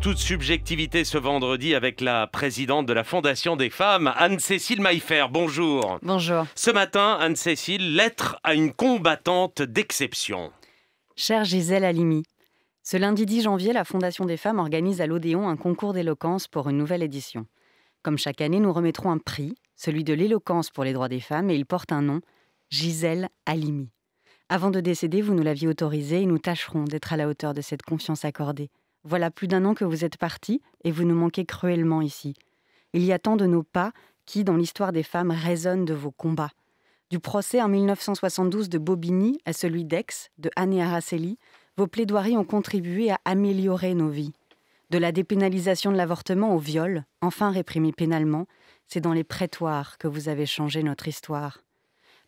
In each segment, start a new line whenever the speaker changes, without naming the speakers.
toute subjectivité ce vendredi avec la présidente de la Fondation des femmes, Anne-Cécile Maillefer. Bonjour. Bonjour. Ce matin, Anne-Cécile, lettre à une combattante d'exception. Cher Gisèle Halimi, ce lundi 10 janvier, la Fondation des femmes organise à l'Odéon un concours d'éloquence pour une nouvelle édition. Comme chaque année, nous remettrons un prix, celui de l'éloquence pour les droits des femmes, et il porte un nom, Gisèle Halimi. Avant de décéder, vous nous l'aviez autorisé et nous tâcherons d'être à la hauteur de cette confiance accordée. Voilà plus d'un an que vous êtes parti et vous nous manquez cruellement ici. Il y a tant de nos pas qui, dans l'histoire des femmes, résonnent de vos combats. Du procès en 1972 de Bobigny à celui d'Aix, de Anne Araceli, vos plaidoiries ont contribué à améliorer nos vies. De la dépénalisation de l'avortement au viol, enfin réprimé pénalement, c'est dans les prétoires que vous avez changé notre histoire.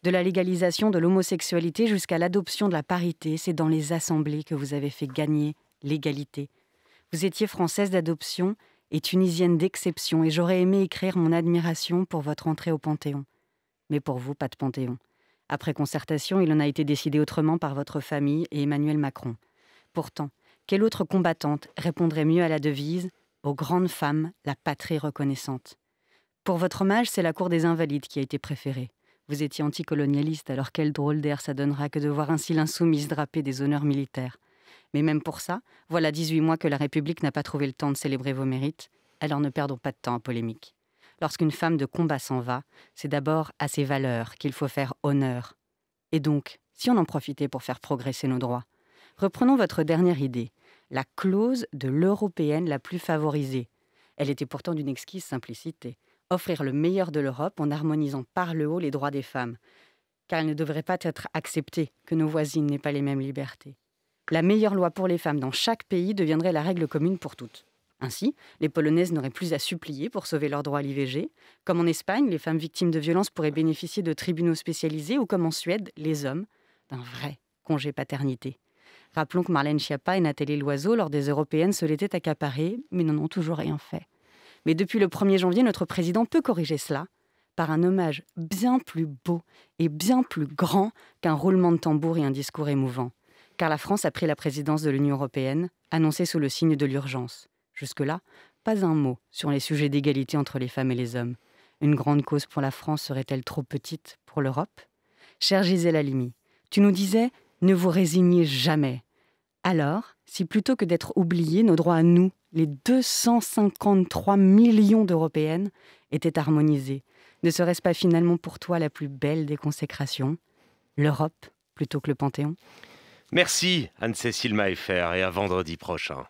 De la légalisation de l'homosexualité jusqu'à l'adoption de la parité, c'est dans les assemblées que vous avez fait gagner l'égalité. Vous étiez française d'adoption et tunisienne d'exception, et j'aurais aimé écrire mon admiration pour votre entrée au Panthéon. Mais pour vous, pas de Panthéon. Après concertation, il en a été décidé autrement par votre famille et Emmanuel Macron. Pourtant, quelle autre combattante répondrait mieux à la devise Aux grandes femmes, la patrie reconnaissante Pour votre hommage, c'est la Cour des Invalides qui a été préférée. Vous étiez anticolonialiste, alors quel drôle d'air ça donnera que de voir ainsi l'insoumise draper des honneurs militaires. Mais même pour ça, voilà 18 mois que la République n'a pas trouvé le temps de célébrer vos mérites, alors ne perdons pas de temps en polémique. Lorsqu'une femme de combat s'en va, c'est d'abord à ses valeurs qu'il faut faire honneur. Et donc, si on en profitait pour faire progresser nos droits Reprenons votre dernière idée, la clause de l'européenne la plus favorisée. Elle était pourtant d'une exquise simplicité. Offrir le meilleur de l'Europe en harmonisant par le haut les droits des femmes. Car elle ne devrait pas être acceptée que nos voisines n'aient pas les mêmes libertés. La meilleure loi pour les femmes dans chaque pays deviendrait la règle commune pour toutes. Ainsi, les Polonaises n'auraient plus à supplier pour sauver leur droits à l'IVG. Comme en Espagne, les femmes victimes de violences pourraient bénéficier de tribunaux spécialisés ou comme en Suède, les hommes, d'un vrai congé paternité. Rappelons que Marlène Schiappa et Nathalie Loiseau, lors des Européennes, se l'étaient accaparées, mais n'en ont toujours rien fait. Mais depuis le 1er janvier, notre président peut corriger cela par un hommage bien plus beau et bien plus grand qu'un roulement de tambour et un discours émouvant car la France a pris la présidence de l'Union européenne, annoncée sous le signe de l'urgence. Jusque-là, pas un mot sur les sujets d'égalité entre les femmes et les hommes. Une grande cause pour la France serait-elle trop petite pour l'Europe Cher Gisèle Halimi, tu nous disais ne vous résignez jamais. Alors, si plutôt que d'être oubliés, nos droits à nous, les 253 millions d'Européennes, étaient harmonisés, ne serait-ce pas finalement pour toi la plus belle des consécrations L'Europe plutôt que le Panthéon Merci Anne-Cécile Maeffer et à vendredi prochain.